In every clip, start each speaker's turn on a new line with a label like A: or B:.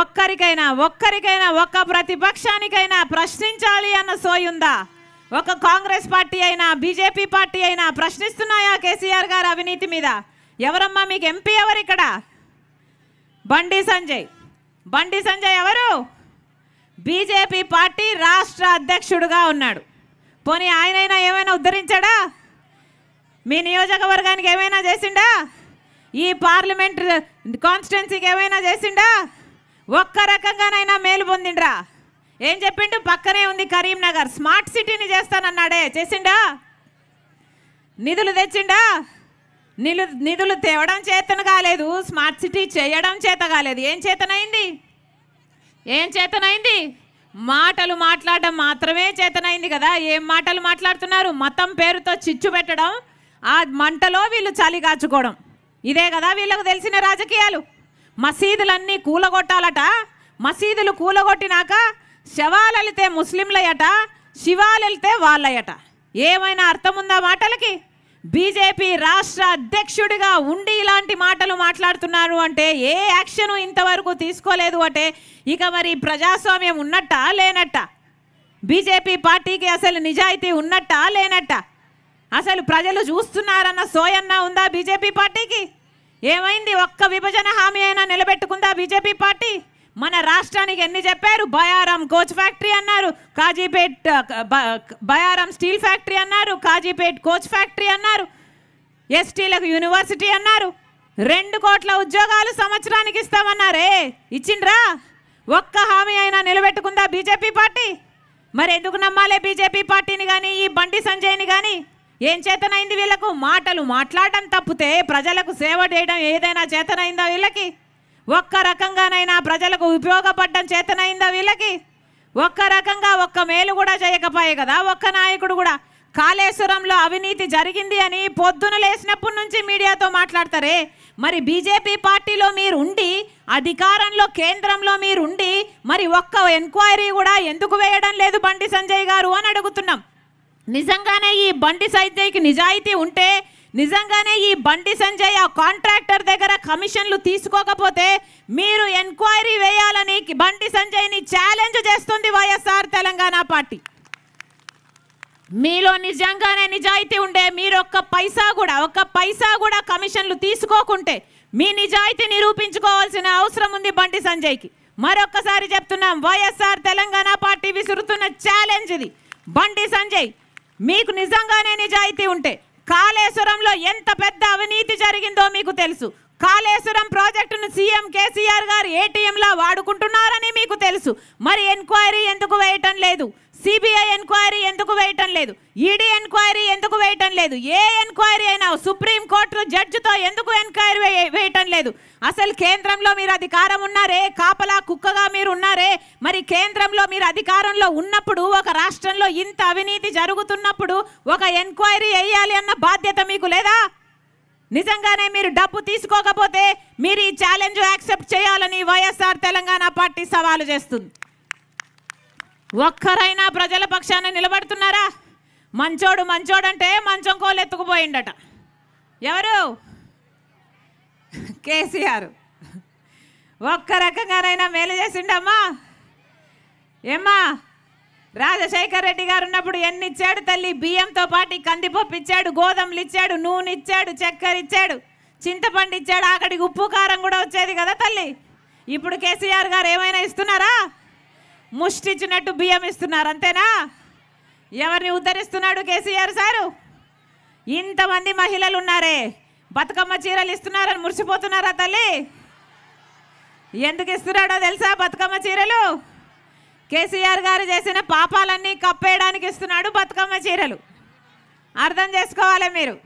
A: ఒక్కరికైనా ఒక్కరికైనా ఒక్క ప్రతిపక్షానికైనా ప్రశ్నించాలి అన్న సోయుందా ఒక కాంగ్రెస్ పార్టీ అయినా బీజేపీ పార్టీ అయినా ప్రశ్నిస్తున్నాయా కేసీఆర్ గారు అవినీతి మీద ఎవరమ్మా మీకు ఎంపీ ఎవరు ఇక్కడ బండి సంజయ్ బండి సంజయ్ ఎవరు బీజేపీ పార్టీ రాష్ట్ర అధ్యక్షుడుగా ఉన్నాడు పోనీ ఆయనైనా ఏమైనా ఉద్ధరించాడా మీ నియోజకవర్గానికి ఏమైనా చేసిండా ఈ పార్లమెంటు కాన్స్టిట్యున్సీకి ఏమైనా చేసిండా ఒక్క రకంగానైనా మేలు పొందిండ్రా ఏం చెప్పిండు పక్కనే ఉంది కరీంనగర్ స్మార్ట్ సిటీని చేస్తానన్నాడే చేసిండా నిధులు తెచ్చిండా నిలు నిధులు తేవడం చేతన కాలేదు స్మార్ట్ సిటీ చేయడం చేత కాలేదు ఏం చేతనైంది ఏం చేతనైంది మాటలు మాట్లాడడం మాత్రమే చేతనైంది కదా ఏం మాటలు మాట్లాడుతున్నారు మతం పేరుతో చిచ్చు పెట్టడం ఆ మంటలో వీళ్ళు చలి కాచుకోవడం ఇదే కదా వీళ్ళకు తెలిసిన రాజకీయాలు మసీదులన్నీ కూలగొట్టాలట మసీదులు కూలగొట్టినాక శవాలు వెళితే ముస్లింలయట శివాలు వెళితే ఏమైనా అర్థం ఉందా మాటలకి బీజేపీ రాష్ట్ర అధ్యక్షుడిగా ఉండి ఇలాంటి మాటలు మాట్లాడుతున్నారు అంటే ఏ యాక్షన్ ఇంతవరకు తీసుకోలేదు అంటే ఇక మరి ప్రజాస్వామ్యం ఉన్నట్ట లేనట్ట బీజేపీ పార్టీకి అసలు నిజాయితీ ఉన్నట్ట లేనట్ట అసలు ప్రజలు చూస్తున్నారన్న సోయన్నా ఉందా బీజేపీ పార్టీకి ఏమైంది ఒక్క విభజన హామీ అయినా నిలబెట్టుకుందా బీజేపీ పార్టీ మన రాష్ట్రానికి ఎన్ని చెప్పారు బయారం కోచ్ ఫ్యాక్టరీ అన్నారు కాజీపేట్ బయారం స్టీల్ ఫ్యాక్టరీ అన్నారు కాజీపేట్ కోచ్ ఫ్యాక్టరీ అన్నారు ఎస్టీలకు యూనివర్సిటీ అన్నారు రెండు కోట్ల ఉద్యోగాలు సంవత్సరానికి ఇస్తామన్నారే ఇచ్చిండ్రా ఒక్క హామీ అయినా నిలబెట్టుకుందా బీజేపీ పార్టీ మరి ఎందుకు నమ్మాలే బీజేపీ పార్టీని కానీ ఈ బండి సంజయ్ని కానీ ఏం చేతనైంది వీళ్ళకు మాటలు మాట్లాడడం తప్పితే ప్రజలకు సేవ చేయడం ఏదైనా చేతనైందా వీళ్ళకి ఒక్క రకంగానైనా ప్రజలకు ఉపయోగపడ్డం చేతనైందా వీళ్ళకి ఒక్క రకంగా ఒక్క మేలు కూడా చేయకపోయే కదా ఒక్క నాయకుడు కూడా కాళేశ్వరంలో అవినీతి జరిగింది అని పొద్దున లేచినప్పటి నుంచి మీడియాతో మాట్లాడతారే మరి బీజేపీ పార్టీలో మీరు ఉండి అధికారంలో కేంద్రంలో మీరు ఉండి మరి ఒక్క ఎంక్వైరీ కూడా ఎందుకు వేయడం లేదు బండి సంజయ్ గారు అని అడుగుతున్నాం నిజంగానే ఈ బండి సంజయ్కి నిజాయితీ ఉంటే నిజంగానే ఈ బండి సంజయ్ ఆ కాంట్రాక్టర్ దగ్గర కమిషన్లు తీసుకోకపోతే మీరు ఎంక్వైరీ వేయాలని బండి సంజయ్ని ఛాలెంజ్ చేస్తుంది వైఎస్ఆర్ తెలంగాణ పార్టీ మీలో నిజంగానే నిజాయితీ ఉండే మీరు ఒక్క పైసా కూడా ఒక్క పైసా కూడా కమిషన్లు తీసుకోకుంటే మీ నిజాయితీ నిరూపించుకోవాల్సిన అవసరం ఉంది బండి సంజయ్కి మరొక్కసారి చెప్తున్నాం వైఎస్ఆర్ తెలంగాణ పార్టీ విసురుతున్న ఛాలెంజ్ ఇది బండి సంజయ్ మీకు నిజంగానే నిజాయితీ ఉంటే కాళేశ్వరంలో ఎంత పెద్ద అవినీతి జరిగిందో మీకు తెలుసు కాళేశ్వరం ప్రాజెక్టును సీఎం కేసీఆర్ గారు ఏటీఎంలా వాడుకుంటున్నారని మీకు తెలుసు మరి ఎంక్వైరీ ఎందుకు వేయటం లేదు సిబిఐ ఎంక్వైరీ ఎందుకు వేయటం లేదు ఈడీ e ఎంక్వైరీ ఎందుకు వేయటం లేదు ఏ ఎంక్వైరీ అయినా సుప్రీం కోర్టు జడ్జితో ఎందుకు ఎంక్వైరీ వేయటం లేదు అసలు కేంద్రంలో మీరు అధికారం ఉన్నారే కాపలా కుక్కగా మీరు ఉన్నారే మరి కేంద్రంలో మీరు అధికారంలో ఉన్నప్పుడు ఒక రాష్ట్రంలో ఇంత అవినీతి జరుగుతున్నప్పుడు ఒక ఎంక్వైరీ వేయాలి అన్న బాధ్యత మీకు లేదా నిజంగానే మీరు డబ్బు తీసుకోకపోతే మీరు ఈ ఛాలెంజ్ యాక్సెప్ట్ చేయాలని వైఎస్ఆర్ తెలంగాణ పార్టీ సవాలు చేస్తుంది ఒక్కరైనా ప్రజల పక్షాన నిలబడుతున్నారా మంచోడు మంచోడు అంటే మంచం కోలు ఎత్తుకుపోయిండట ఎవరు కేసీఆర్ ఒక్క రకంగానైనా మేలు చేసిండమ్మా ఏమ్మా రాజశేఖర్ రెడ్డి గారు ఉన్నప్పుడు ఎన్ని ఇచ్చాడు తల్లి బియ్యంతో పాటు కందిపప్పు ఇచ్చాడు గోధుమలు ఇచ్చాడు నూనె ఇచ్చాడు చక్కెర ఇచ్చాడు చింతపండు ఇచ్చాడు అక్కడికి ఉప్పు కారం కూడా వచ్చేది కదా తల్లి ఇప్పుడు కేసీఆర్ గారు ఏమైనా ఇస్తున్నారా ముష్టిచ్చినట్టు బియ్యం ఇస్తున్నారు అంతేనా ఎవరిని ఉద్ధరిస్తున్నాడు కేసీఆర్ సారు ఇంతమంది మహిళలు ఉన్నారే బతుకమ్మ చీరలు ఇస్తున్నారని మురిసిపోతున్నారా తల్లి ఎందుకు ఇస్తున్నాడో తెలుసా బతుకమ్మ చీరలు కేసీఆర్ గారు చేసిన పాపాలన్నీ కప్పేయడానికి ఇస్తున్నాడు బతుకమ్మ చీరలు అర్థం చేసుకోవాలి మీరు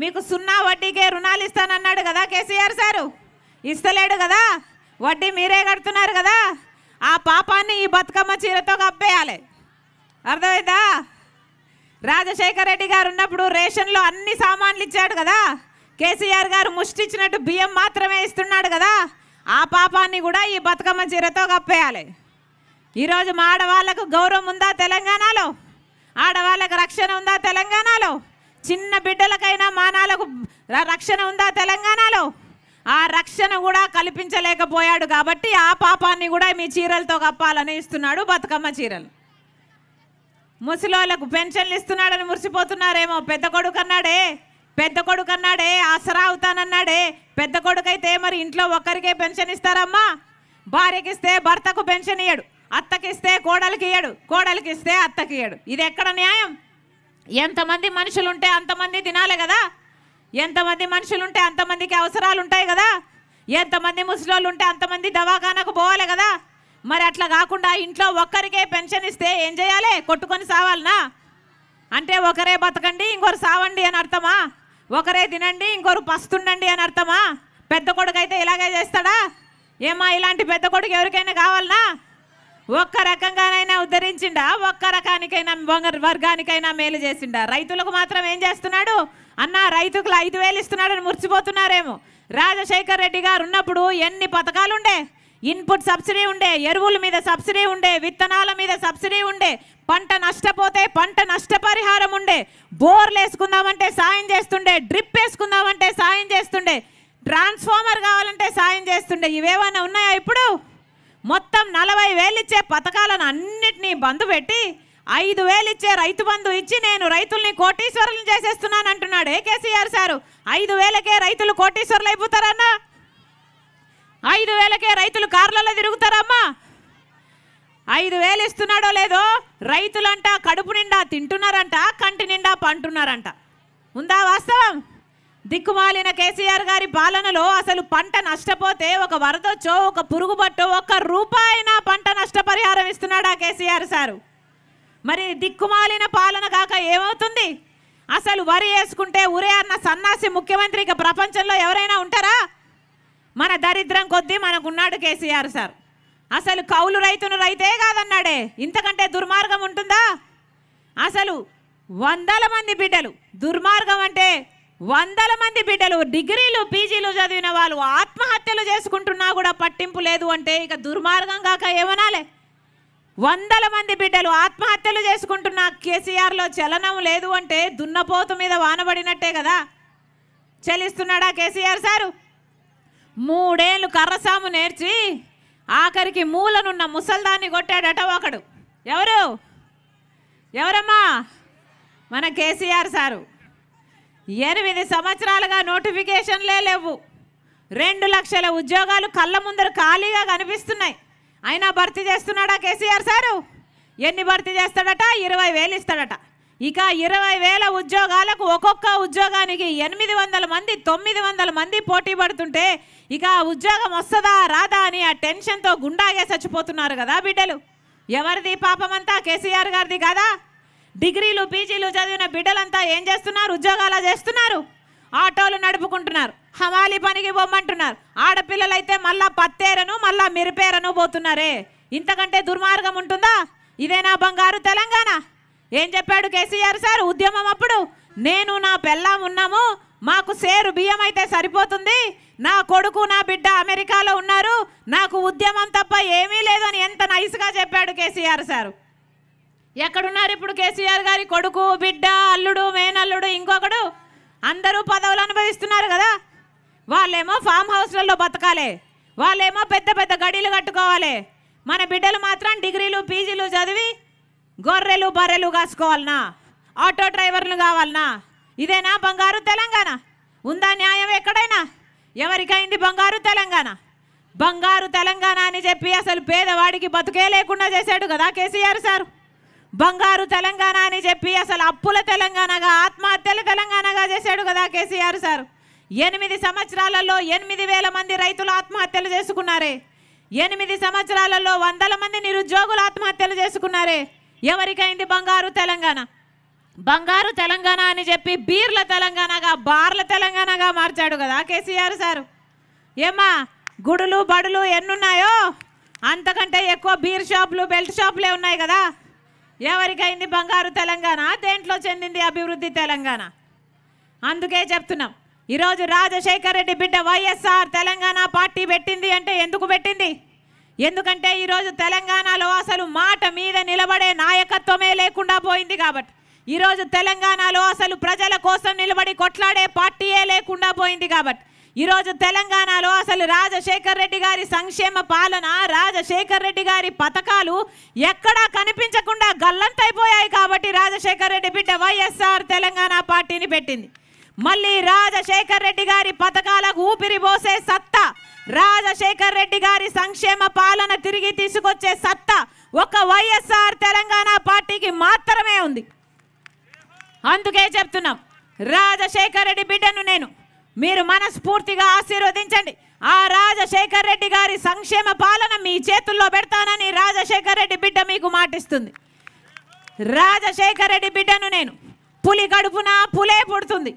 A: మీకు సున్నా వడ్డీకే రుణాలు ఇస్తానన్నాడు కదా కేసీఆర్ సారు ఇస్తలేడు కదా వడ్డీ మీరే కడుతున్నారు కదా ఆ పాపాన్ని ఈ బతుకమ్మ చీరతో కప్పేయాలి అర్థమైందా రాజశేఖర రెడ్డి గారు ఉన్నప్పుడు రేషన్లో అన్ని సామాన్లు ఇచ్చాడు కదా కేసీఆర్ గారు ముష్టించినట్టు బియ్యం మాత్రమే ఇస్తున్నాడు కదా ఆ పాపాన్ని కూడా ఈ బతుకమ్మ చీరతో కప్పేయాలి ఈరోజు మా ఆడవాళ్ళకు గౌరవం ఉందా తెలంగాణలో ఆడవాళ్ళకు రక్షణ ఉందా తెలంగాణలో చిన్న బిడ్డలకైనా మానాలకు రక్షణ ఉందా తెలంగాణలో ఆ రక్షణ కూడా కల్పించలేకపోయాడు కాబట్టి ఆ పాపాన్ని కూడా మీ చీరలతో కప్పాలని ఇస్తున్నాడు బతుకమ్మ చీరలు ముసలోళ్ళకు పెన్షన్లు ఇస్తున్నాడని మురిసిపోతున్నారేమో పెద్ద కొడుకు అన్నాడే పెద్ద కొడుకు అన్నాడే ఆసరా అవుతానన్నాడే పెద్ద కొడుకైతే మరి ఇంట్లో ఒక్కరికే పెన్షన్ ఇస్తారమ్మా భార్యకి ఇస్తే భర్తకు పెన్షన్ ఇయ్యడు అత్తకిస్తే కోడలికి ఇయ్యడు కోడలికి ఇస్తే అత్తకి ఇయ్యడు ఇది ఎక్కడ న్యాయం ఎంతమంది మనుషులు ఉంటే అంతమంది తినాలి కదా ఎంతమంది మనుషులు ఉంటే అంతమందికి అవసరాలు ఉంటాయి కదా ఎంతమంది ముసలోళ్ళు ఉంటే అంతమంది దవాఖానకు పోవాలి కదా మరి అట్లా కాకుండా ఇంట్లో ఒక్కరికే పెన్షన్ ఇస్తే ఏం చేయాలి కొట్టుకొని సావాలనా అంటే ఒకరే బతకండి ఇంకొకరు సావండి అని అర్థమా ఒకరే తినండి ఇంకొకరు పస్తుండండి అని అర్థమా పెద్ద కొడుకు అయితే ఇలాగే చేస్తాడా ఏమా ఇలాంటి పెద్ద కొడుకు ఎవరికైనా కావాలనా ఒక్క రకంగానైనా ఉద్ధరించిండా ఒక్క రకానికైనా వర్గానికైనా మేలు చేసిండా రైతులకు మాత్రం ఏం చేస్తున్నాడు అన్న రైతుకులు ఐదు వేలు ఇస్తున్నాడని మురిచిపోతున్నారేమో రాజశేఖర్ రెడ్డి గారు ఉన్నప్పుడు ఎన్ని పథకాలు ఉండే ఇన్పుట్ సబ్సిడీ ఉండే ఎరువుల మీద సబ్సిడీ ఉండే విత్తనాల మీద సబ్సిడీ ఉండే పంట నష్టపోతే పంట నష్టపరిహారం ఉండే బోర్లు వేసుకుందామంటే సాయం చేస్తుండే డ్రిప్ వేసుకుందామంటే సాయం చేస్తుండే ట్రాన్స్ఫార్మర్ కావాలంటే సాయం చేస్తుండే ఇవేమైనా ఉన్నాయా ఇప్పుడు మొత్తం నలభై వేలు ఇచ్చే పథకాలను అన్నిటినీ బంధు పెట్టి ఐదు వేలు ఇచ్చే రైతు బంధు ఇచ్చి నేను రైతుల్ని కోటీశ్వరులను చేసేస్తున్నాను అంటున్నాడు ఏ కేసీఆర్ సారు ఐదు వేలకే రైతులు కోటీశ్వరులు అయిపోతారన్నా ఐదు వేలకే రైతులు కార్లలో తిరుగుతారమ్మా ఐదు వేలు ఇస్తున్నాడో లేదో రైతులంట కడుపు నిండా తింటున్నారంట కంటి నిండా పంటున్నారంట ఉందా వాస్తవం దిక్కుమాలిన కేసీఆర్ గారి పాలనలో అసలు పంట నష్టపోతే ఒక వరదొచ్చో ఒక పురుగుబట్టో ఒక్క రూపాయిన పంట నష్టపరిహారం ఇస్తున్నాడా కేసీఆర్ సారు మరి దిక్కుమాలిన పాలన కాక ఏమవుతుంది అసలు వరి వేసుకుంటే ఉరే అన్న సన్నాసి ముఖ్యమంత్రి ఇక ప్రపంచంలో ఎవరైనా ఉంటారా మన దరిద్రం కొద్దీ మనకున్నాడు కేసీఆర్ సార్ అసలు కౌలు రైతును రైతే కాదన్నాడే ఇంతకంటే దుర్మార్గం ఉంటుందా అసలు వందల మంది బిడ్డలు దుర్మార్గం అంటే వందల మంది బిడ్డలు డిగ్రీలు పీజీలు చదివిన వాళ్ళు ఆత్మహత్యలు చేసుకుంటున్నా కూడా పట్టింపు లేదు అంటే ఇక దుర్మార్గం కాక ఏమనాలే వందల మంది బిడ్డలు ఆత్మహత్యలు చేసుకుంటున్న కేసీఆర్లో చలనం లేదు అంటే దున్నపోతు మీద వానబడినట్టే కదా చెల్లిస్తున్నాడా కేసీఆర్ సారు మూడేళ్ళు కర్రసాము నేర్చి ఆఖరికి మూలనున్న ముసల్దాన్ని కొట్టాడట ఒకడు ఎవరు ఎవరమ్మా మన కేసీఆర్ సారు ఎనిమిది సంవత్సరాలుగా నోటిఫికేషన్లే లేవు రెండు లక్షల ఉద్యోగాలు కళ్ళ ముందర ఖాళీగా కనిపిస్తున్నాయి అయినా భర్తీ చేస్తున్నాడా కేసీఆర్ సారు ఎన్ని భర్తీ చేస్తాడట ఇరవై వేలు ఇస్తాడట ఇక ఇరవై వేల ఉద్యోగాలకు ఒక్కొక్క ఉద్యోగానికి ఎనిమిది వందల మంది తొమ్మిది వందల మంది పోటీ పడుతుంటే ఇక ఉద్యోగం వస్తుందా రాదా అని ఆ టెన్షన్తో గుండాగే చచ్చిపోతున్నారు కదా బిడ్డలు ఎవరిది పాపమంతా కేసీఆర్ గారిది కదా డిగ్రీలు పీజీలు చదివిన బిడ్డలంతా ఏం చేస్తున్నారు ఉద్యోగాలు చేస్తున్నారు ఆటోలు నడుపుకుంటున్నారు హమాలి పనికి బొమ్మంటున్నారు ఆడపిల్లలైతే మళ్ళా పత్తేరను మళ్ళా మిరిపేరను పోతున్నారే ఇంతకంటే దుర్మార్గం ఉంటుందా ఇదేనా బంగారు తెలంగాణ ఏం చెప్పాడు కేసీఆర్ సార్ ఉద్యమం అప్పుడు నేను నా పెళ్ళాం ఉన్నాము మాకు సేరు బియ్యం అయితే సరిపోతుంది నా కొడుకు నా బిడ్డ అమెరికాలో ఉన్నారు నాకు ఉద్యమం తప్ప ఏమీ లేదని ఎంత నైస్గా చెప్పాడు కేసీఆర్ సారు ఎక్కడున్నారు ఇప్పుడు కేసీఆర్ గారి కొడుకు బిడ్డ అల్లుడు మేనల్లుడు ఇంకొకడు అందరూ పదవులు అనుభవిస్తున్నారు కదా వాళ్ళేమో ఫామ్ హౌస్లలో బతకాలి వాళ్ళేమో పెద్ద పెద్ద గడీలు కట్టుకోవాలి మన బిడ్డలు మాత్రం డిగ్రీలు పీజీలు చదివి గొర్రెలు బర్రెలు కాసుకోవాలనా ఆటో డ్రైవర్లు కావాలనా ఇదేనా బంగారు తెలంగాణ ఉందా న్యాయం ఎక్కడైనా ఎవరికైంది బంగారు తెలంగాణ బంగారు తెలంగాణ అని చెప్పి అసలు పేదవాడికి బతుకే లేకుండా చేశాడు కదా కేసీఆర్ సారు బంగారు తెలంగాణ అని చెప్పి అసలు అప్పుల తెలంగాణగా ఆత్మహత్యల తెలంగాణగా చేశాడు కదా కేసీఆర్ సార్ ఎనిమిది సంవత్సరాలలో ఎనిమిది వేల మంది రైతులు ఆత్మహత్యలు చేసుకున్నారే ఎనిమిది సంవత్సరాలలో వందల మంది నిరుద్యోగులు ఆత్మహత్యలు చేసుకున్నారే ఎవరికైంది బంగారు తెలంగాణ బంగారు తెలంగాణ అని చెప్పి బీర్ల తెలంగాణగా బార్ల తెలంగాణగా మార్చాడు కదా కేసీఆర్ సారు ఏమా గుడులు బడులు ఎన్నున్నాయో అంతకంటే ఎక్కువ బీర్ షాపులు బెల్ట్ షాపులే ఉన్నాయి కదా ఎవరికైంది బంగారు తెలంగాణ దేంట్లో చెందింది అభివృద్ధి తెలంగాణ అందుకే చెప్తున్నాం ఈరోజు రాజశేఖర్ రెడ్డి బిడ్డ వైఎస్ఆర్ తెలంగాణ పార్టీ పెట్టింది అంటే ఎందుకు పెట్టింది ఎందుకంటే ఈరోజు తెలంగాణలో అసలు మాట మీద నిలబడే నాయకత్వమే లేకుండా పోయింది కాబట్టి ఈరోజు తెలంగాణలో అసలు ప్రజల కోసం నిలబడి కొట్లాడే పార్టీయే లేకుండా పోయింది కాబట్టి ఈరోజు తెలంగాణలో అసలు రాజశేఖర్ రెడ్డి గారి సంక్షేమ పాలన రాజశేఖర్ రెడ్డి గారి పథకాలు ఎక్కడా కనిపించకుండా గల్లంతైపోయాయి కాబట్టి రాజశేఖర్ రెడ్డి బిడ్డ వైఎస్ఆర్ తెలంగాణ పార్టీని పెట్టింది మళ్ళీ రాజశేఖర్ రెడ్డి గారి పథకాలకు ఊపిరి పోసే సత్తా రాజశేఖర్ రెడ్డి గారి సంక్షేమ పాలన తిరిగి తీసుకొచ్చే సత్తా ఒక వైఎస్ఆర్ తెలంగాణ పార్టీకి మాత్రమే ఉంది అందుకే చెప్తున్నాం రాజశేఖర్ రెడ్డి బిడ్డను నేను మీరు మనస్ఫూర్తిగా ఆశీర్వదించండి ఆ రాజశేఖర్ రెడ్డి గారి సంక్షేమ పాలన మీ చేతుల్లో పెడతానని రాజశేఖర్ రెడ్డి బిడ్డ మీకు మాటిస్తుంది రాజశేఖర్ రెడ్డి బిడ్డను నేను పులి గడుపున పులే పుడుతుంది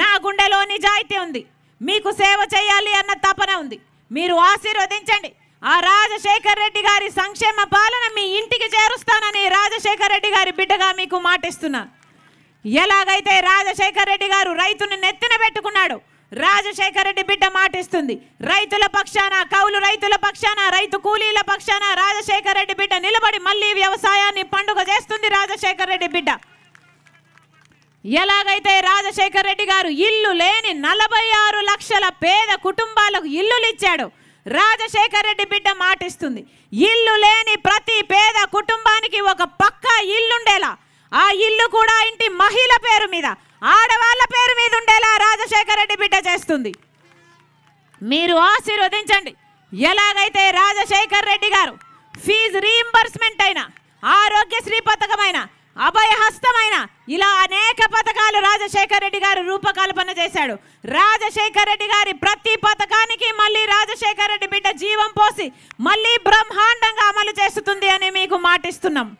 A: నా గుండెలో నిజాయితీ ఉంది మీకు సేవ చేయాలి అన్న తపన ఉంది మీరు ఆశీర్వదించండి ఆ రాజశేఖర్ రెడ్డి గారి సంక్షేమ పాలన మీ ఇంటికి చేరుస్తానని రాజశేఖర్ రెడ్డి గారి బిడ్డగా మీకు మాటిస్తున్నాను ఎలాగైతే రాజశేఖర్ రెడ్డి గారు రైతుని నెత్తిన పెట్టుకున్నాడు రాజశేఖర రెడ్డి బిడ్డ మాటిస్తుంది రైతుల పక్షాన కౌలు రైతుల పక్షాన రైతు కూలీల పక్షాన రాజశేఖర రెడ్డి బిడ్డ నిలబడి మళ్ళీ వ్యవసాయాన్ని పండుగ చేస్తుంది రాజశేఖర రెడ్డి బిడ్డ ఎలాగైతే రాజశేఖర రెడ్డి గారు ఇల్లు లేని నలభై ఆరు లక్షల పేద కుటుంబాలకు ఇల్లులు ఇచ్చాడు రాజశేఖర రెడ్డి బిడ్డ మాటిస్తుంది ఇల్లు లేని ప్రతి పేద కుటుంబానికి ఒక పక్కా ఇల్లుండేలా ఆ ఇల్లు కూడా ఇంటి మహిళ పేరు మీద ఆడవాళ్ళ పేరు మీద ఉండేలా రాజశేఖర రెడ్డి బిడ్డ చేస్తుంది మీరు ఆశీర్వదించండి ఎలాగైతే రాజశేఖర్ రెడ్డి గారు ఫీజు రీఎంబర్స్మెంట్ అయినా ఆరోగ్యశ్రీ పథకమైన అభయహస్తమైన ఇలా అనేక పథకాలు రాజశేఖర్ రెడ్డి గారు రూపకల్పన చేశాడు రాజశేఖర్ రెడ్డి గారి ప్రతి పథకానికి మళ్ళీ రాజశేఖర్ రెడ్డి బిడ్డ జీవం పోసి మళ్ళీ బ్రహ్మాండంగా అమలు చేస్తుంది అని మీకు మాటిస్తున్నాం